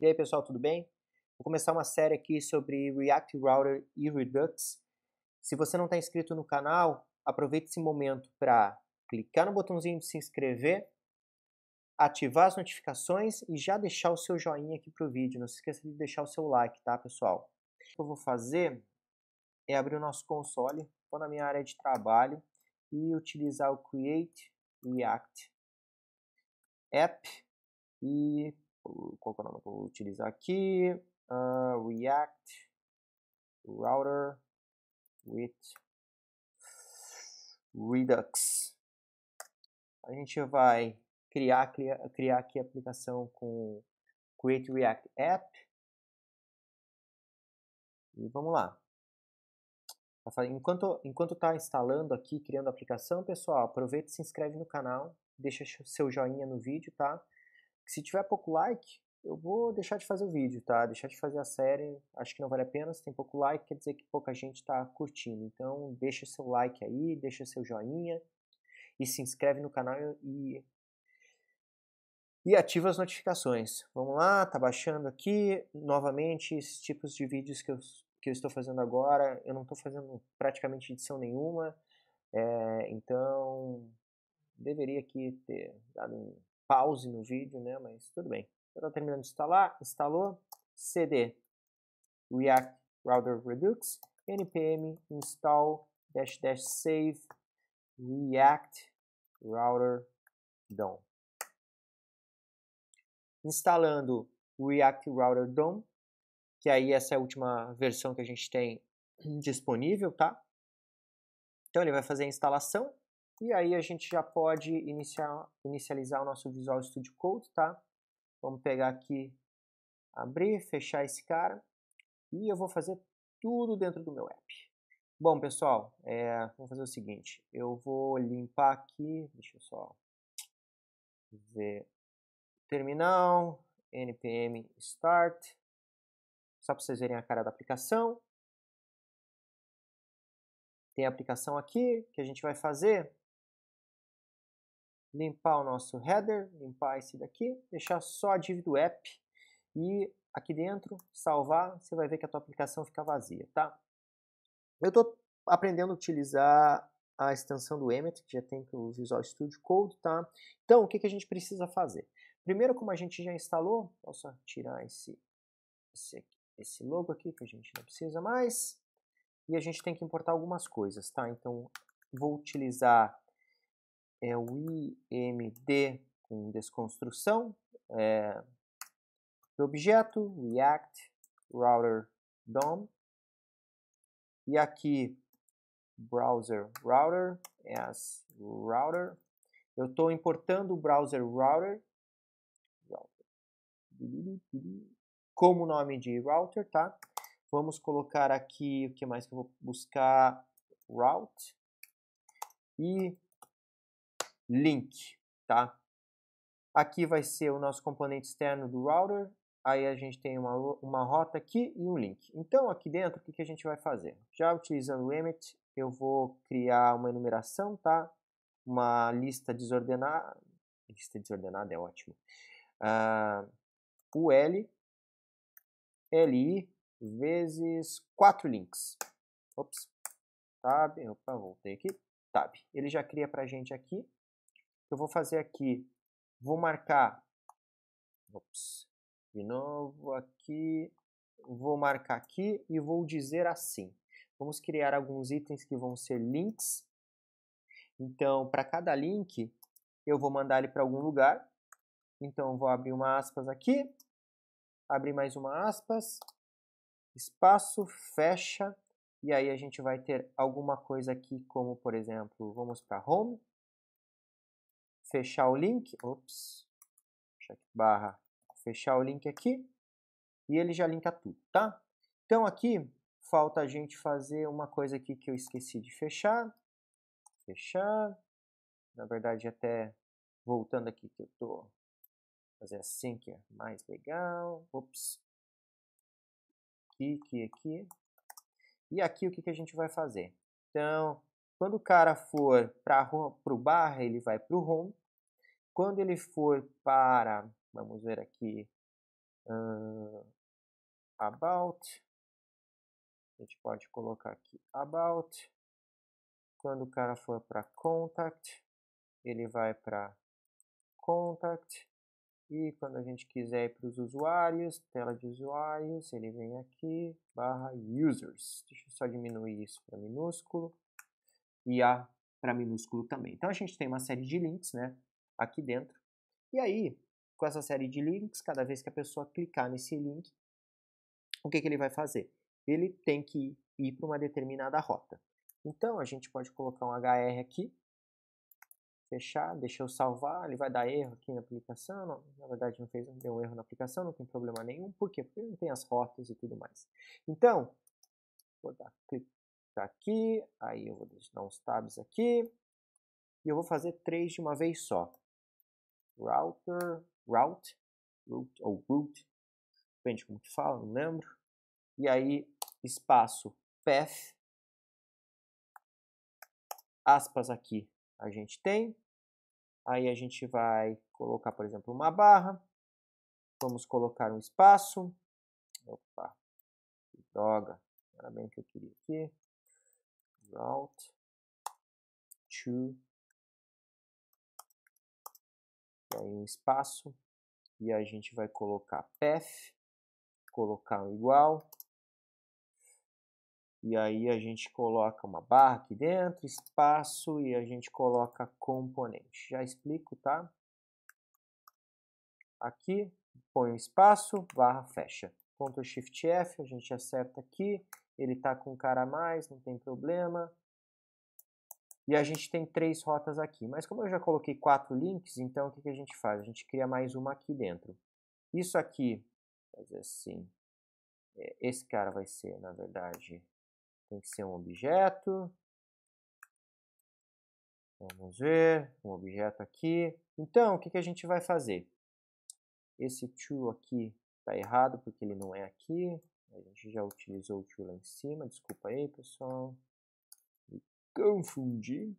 E aí pessoal, tudo bem? Vou começar uma série aqui sobre React Router e Redux. Se você não está inscrito no canal, aproveite esse momento para clicar no botãozinho de se inscrever, ativar as notificações e já deixar o seu joinha aqui para o vídeo. Não se esqueça de deixar o seu like, tá pessoal? O que eu vou fazer é abrir o nosso console, vou na minha área de trabalho e utilizar o Create React App e qual é o nome que eu vou utilizar aqui? Uh, React Router with Redux. A gente vai criar, criar aqui a aplicação com Create React App. E vamos lá. Tá enquanto enquanto está instalando aqui, criando a aplicação, pessoal, aproveita e se inscreve no canal, deixa seu joinha no vídeo, tá? se tiver pouco like, eu vou deixar de fazer o vídeo, tá? Deixar de fazer a série, acho que não vale a pena, se tem pouco like, quer dizer que pouca gente está curtindo. Então, deixa seu like aí, deixa seu joinha e se inscreve no canal e e ativa as notificações. Vamos lá, tá baixando aqui novamente esses tipos de vídeos que eu, que eu estou fazendo agora. Eu não estou fazendo praticamente edição nenhuma, é, então deveria aqui ter dado um pause no vídeo, né? Mas tudo bem. está terminando de instalar. Instalou. CD React Router Redux. npm install dash dash save react router DOM. Instalando o React Router DOM, que aí essa é a última versão que a gente tem disponível, tá? Então ele vai fazer a instalação e aí a gente já pode iniciar, inicializar o nosso Visual Studio Code, tá? Vamos pegar aqui, abrir, fechar esse cara. E eu vou fazer tudo dentro do meu app. Bom, pessoal, é, vamos fazer o seguinte. Eu vou limpar aqui, deixa eu só ver. Terminal, npm start. Só para vocês verem a cara da aplicação. Tem a aplicação aqui que a gente vai fazer limpar o nosso header, limpar esse daqui, deixar só a div do app e aqui dentro salvar, você vai ver que a tua aplicação fica vazia, tá? Eu estou aprendendo a utilizar a extensão do Emmet, que já tem o Visual Studio Code, tá? Então, o que, que a gente precisa fazer? Primeiro, como a gente já instalou, posso tirar esse, esse, esse logo aqui, que a gente não precisa mais, e a gente tem que importar algumas coisas, tá? Então, vou utilizar é o IMD com desconstrução é, do objeto, React Router DOM. E aqui, Browser Router, é as Router. Eu estou importando o Browser Router como nome de router, tá? Vamos colocar aqui o que mais que eu vou buscar, route. E link, tá? Aqui vai ser o nosso componente externo do router, aí a gente tem uma, uma rota aqui e um link. Então, aqui dentro, o que, que a gente vai fazer? Já utilizando o Emmet, eu vou criar uma enumeração, tá? Uma lista desordenada, lista desordenada é ótimo. Uh, ah, UL, LI, vezes quatro links. Ops, tab, opa, voltei aqui, tab. Ele já cria pra gente aqui eu vou fazer aqui? Vou marcar, ops, de novo aqui, vou marcar aqui e vou dizer assim. Vamos criar alguns itens que vão ser links. Então, para cada link, eu vou mandar ele para algum lugar. Então, vou abrir uma aspas aqui, abrir mais uma aspas, espaço, fecha, e aí a gente vai ter alguma coisa aqui, como por exemplo, vamos para home, fechar o link, ops, barra, fechar o link aqui, e ele já linka tudo, tá? Então aqui, falta a gente fazer uma coisa aqui que eu esqueci de fechar, fechar, na verdade até voltando aqui que eu tô, fazer assim que é mais legal, ops, aqui, aqui, aqui, e aqui o que, que a gente vai fazer? Então, quando o cara for para o barra, ele vai para o home. Quando ele for para, vamos ver aqui, uh, about, a gente pode colocar aqui about. Quando o cara for para contact, ele vai para contact. E quando a gente quiser ir para os usuários, tela de usuários, ele vem aqui, barra users. Deixa eu só diminuir isso para minúsculo e A para minúsculo também. Então a gente tem uma série de links, né? aqui dentro. E aí, com essa série de links, cada vez que a pessoa clicar nesse link, o que, que ele vai fazer? Ele tem que ir para uma determinada rota. Então, a gente pode colocar um HR aqui, fechar, deixa eu salvar, ele vai dar erro aqui na aplicação, não, na verdade não fez, deu um erro na aplicação, não tem problema nenhum, por quê? Porque não tem as rotas e tudo mais. Então, vou dar clique aqui, aí eu vou dar uns tabs aqui, e eu vou fazer três de uma vez só router, route, root ou root, depende como que fala, não lembro. E aí, espaço path, aspas aqui a gente tem. Aí a gente vai colocar, por exemplo, uma barra. Vamos colocar um espaço. Opa, que droga. Era bem que eu queria aqui. Route to aí um espaço, e a gente vai colocar path, colocar um igual, e aí a gente coloca uma barra aqui dentro, espaço, e a gente coloca componente. Já explico, tá? Aqui, põe um espaço, barra, fecha. Ctrl Shift F, a gente acerta aqui, ele tá com cara a mais, não tem problema. E a gente tem três rotas aqui, mas como eu já coloquei quatro links, então o que, que a gente faz? A gente cria mais uma aqui dentro. Isso aqui, fazer assim, é, esse cara vai ser, na verdade, tem que ser um objeto. Vamos ver, um objeto aqui. Então, o que, que a gente vai fazer? Esse to aqui está errado porque ele não é aqui. A gente já utilizou o to lá em cima, desculpa aí, pessoal confundir,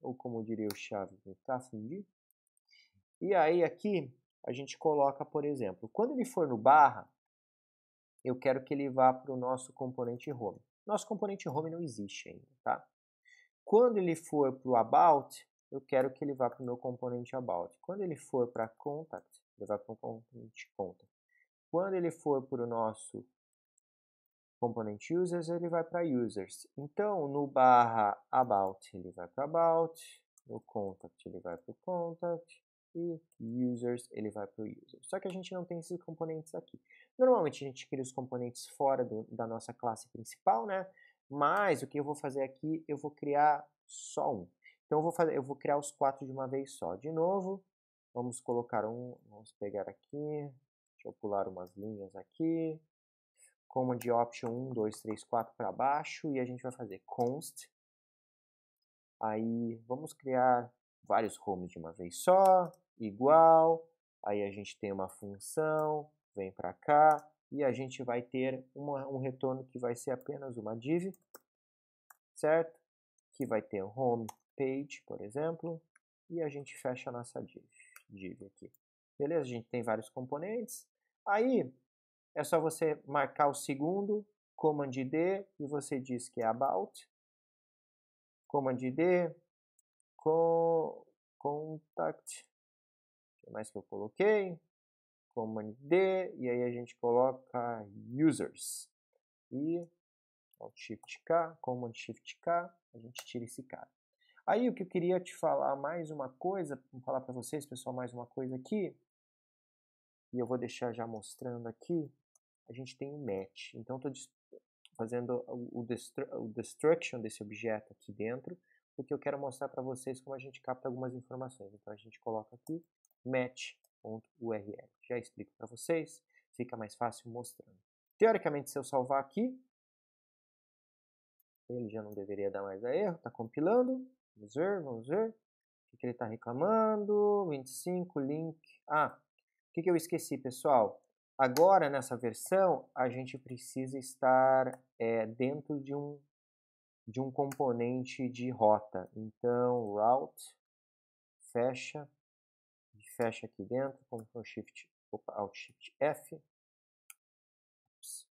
ou como diria o Chaves, né, confundir. E aí aqui a gente coloca, por exemplo, quando ele for no barra, eu quero que ele vá para o nosso componente home. Nosso componente home não existe ainda, tá? Quando ele for para o about, eu quero que ele vá para o meu componente about. Quando ele for para contact, ele vai para o componente contact. Quando ele for para o nosso component users, ele vai para users. Então, no barra about, ele vai para about, no contact, ele vai para o contact, e users, ele vai para o user. Só que a gente não tem esses componentes aqui. Normalmente, a gente cria os componentes fora do, da nossa classe principal, né? Mas, o que eu vou fazer aqui, eu vou criar só um. Então, eu vou, fazer, eu vou criar os quatro de uma vez só. De novo, vamos colocar um, vamos pegar aqui, deixa eu pular umas linhas aqui, como de option 1, 2, 3, 4 para baixo e a gente vai fazer const. Aí vamos criar vários homes de uma vez só, igual, aí a gente tem uma função, vem para cá e a gente vai ter uma, um retorno que vai ser apenas uma div, certo? Que vai ter home page, por exemplo, e a gente fecha a nossa div, div aqui. Beleza? A gente tem vários componentes. Aí é só você marcar o segundo, Command D, e você diz que é about, Command D, co, contact, o que mais que eu coloquei? Command D, e aí a gente coloca users. E Alt Shift K, Command Shift K, a gente tira esse cara. Aí o que eu queria te falar mais uma coisa, vou falar para vocês, pessoal, mais uma coisa aqui. E eu vou deixar já mostrando aqui a gente tem um match. Então, estou fazendo o, destru o destruction desse objeto aqui dentro, porque eu quero mostrar para vocês como a gente capta algumas informações. Então, a gente coloca aqui match.url. Já explico para vocês, fica mais fácil mostrando. Teoricamente, se eu salvar aqui, ele já não deveria dar mais a erro, está compilando. Vamos ver, vamos ver. O que, ele está reclamando? 25, link. Ah, o que, que eu esqueci, pessoal? Agora, nessa versão, a gente precisa estar é, dentro de um, de um componente de rota. Então, route, fecha, fecha aqui dentro, como shift, opa, alt ah, shift F. Ups,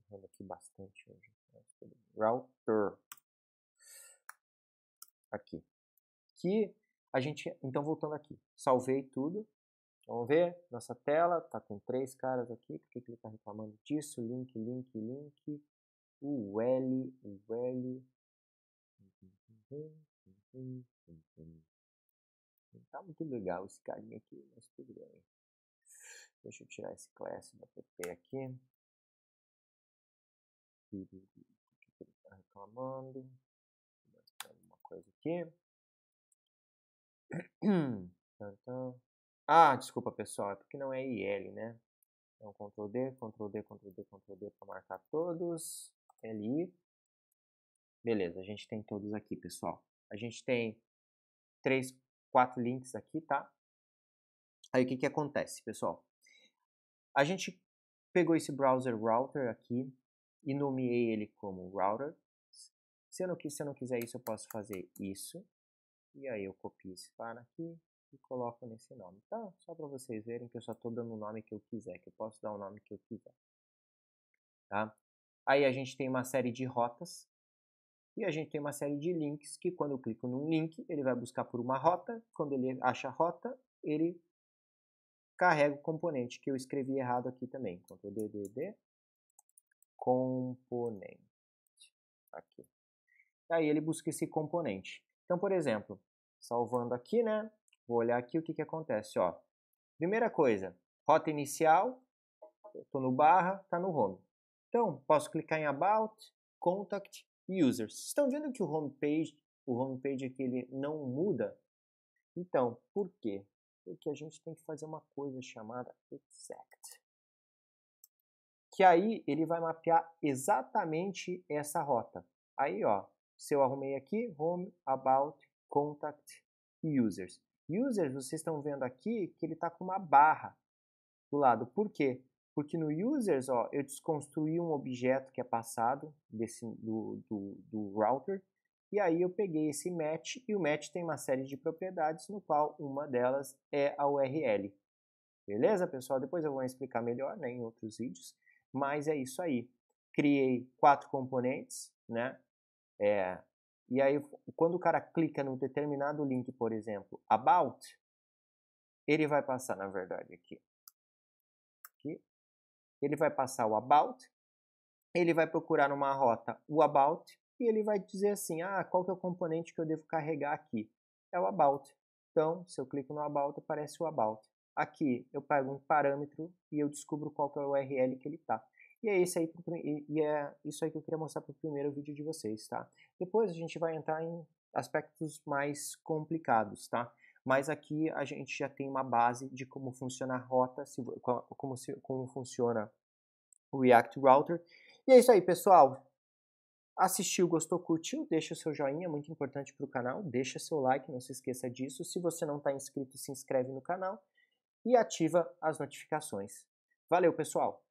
errando aqui bastante hoje. Router. Aqui. Que a gente, então voltando aqui, salvei tudo, Vamos ver? Nossa tela tá com três caras aqui. Por que, que ele está reclamando disso? Link, link, link. O L, o L. Está tá muito legal esse carinha aqui, mas tudo bem. Deixa eu tirar esse class da PP aqui. por que, que ele está reclamando? Vou uma coisa aqui. Então, Ah, desculpa pessoal, é porque não é IL, né? Então, Ctrl D, Ctrl D, Ctrl D, Ctrl D para marcar todos. LI. Beleza, a gente tem todos aqui, pessoal. A gente tem três, quatro links aqui, tá? Aí o que, que acontece, pessoal? A gente pegou esse browser router aqui e nomeei ele como router. Se eu não, se eu não quiser isso, eu posso fazer isso. E aí eu copio esse para aqui, e coloco nesse nome, tá? Só para vocês verem que eu só estou dando o nome que eu quiser, que eu posso dar o nome que eu quiser, tá? Aí a gente tem uma série de rotas e a gente tem uma série de links que quando eu clico num link, ele vai buscar por uma rota, quando ele acha a rota, ele carrega o componente que eu escrevi errado aqui também. Ctrl D, D, D, componente. Aqui. Aí ele busca esse componente. Então, por exemplo, salvando aqui, né? Vou olhar aqui o que, que acontece. Ó. Primeira coisa, rota inicial, estou no barra, está no home. Então, posso clicar em About, Contact, Users. Estão vendo que o home page, o home page aqui ele não muda? Então, por quê? Porque a gente tem que fazer uma coisa chamada Exact. Que aí ele vai mapear exatamente essa rota. Aí, ó, se eu arrumei aqui, Home, About, Contact Users. Users, vocês estão vendo aqui que ele está com uma barra do lado. Por quê? Porque no users, ó, eu desconstruí um objeto que é passado desse, do, do, do router, e aí eu peguei esse match, e o match tem uma série de propriedades, no qual uma delas é a URL. Beleza, pessoal? Depois eu vou explicar melhor né, em outros vídeos, mas é isso aí. Criei quatro componentes, né? É, e aí, quando o cara clica num determinado link, por exemplo, About, ele vai passar, na verdade, aqui. aqui. Ele vai passar o About, ele vai procurar numa rota o About, e ele vai dizer assim, ah, qual que é o componente que eu devo carregar aqui? É o About. Então, se eu clico no About, aparece o About. Aqui, eu pego um parâmetro e eu descubro qual que é o URL que ele está. E é, aí, e é isso aí que eu queria mostrar para o primeiro vídeo de vocês, tá? Depois a gente vai entrar em aspectos mais complicados, tá? Mas aqui a gente já tem uma base de como funciona a rota, se, como, se, como funciona o React Router. E é isso aí, pessoal. Assistiu, gostou, curtiu? Deixa o seu joinha, muito importante para o canal. Deixa seu like, não se esqueça disso. Se você não está inscrito, se inscreve no canal e ativa as notificações. Valeu, pessoal!